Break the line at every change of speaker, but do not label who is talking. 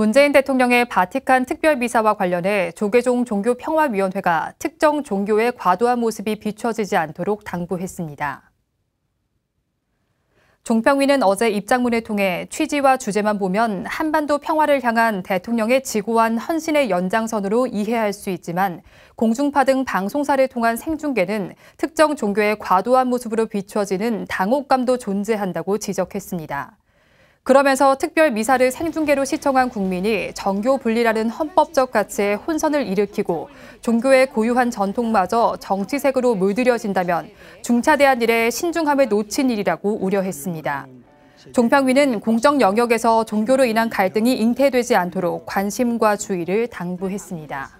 문재인 대통령의 바티칸 특별비사와 관련해 조계종 종교평화위원회가 특정 종교의 과도한 모습이 비춰지지 않도록 당부했습니다. 종평위는 어제 입장문을 통해 취지와 주제만 보면 한반도 평화를 향한 대통령의 지고한 헌신의 연장선으로 이해할 수 있지만 공중파 등 방송사를 통한 생중계는 특정 종교의 과도한 모습으로 비춰지는 당혹감도 존재한다고 지적했습니다. 그러면서 특별 미사를 생중계로 시청한 국민이 정교 분리라는 헌법적 가치에 혼선을 일으키고 종교의 고유한 전통마저 정치색으로 물들여진다면 중차대한 일에 신중함을 놓친 일이라고 우려했습니다. 종평위는 공정 영역에서 종교로 인한 갈등이 잉태되지 않도록 관심과 주의를 당부했습니다.